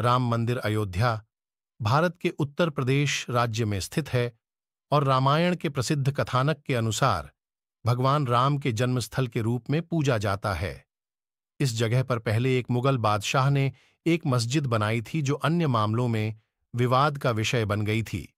राम मंदिर अयोध्या भारत के उत्तर प्रदेश राज्य में स्थित है और रामायण के प्रसिद्ध कथानक के अनुसार भगवान राम के जन्मस्थल के रूप में पूजा जाता है इस जगह पर पहले एक मुगल बादशाह ने एक मस्जिद बनाई थी जो अन्य मामलों में विवाद का विषय बन गई थी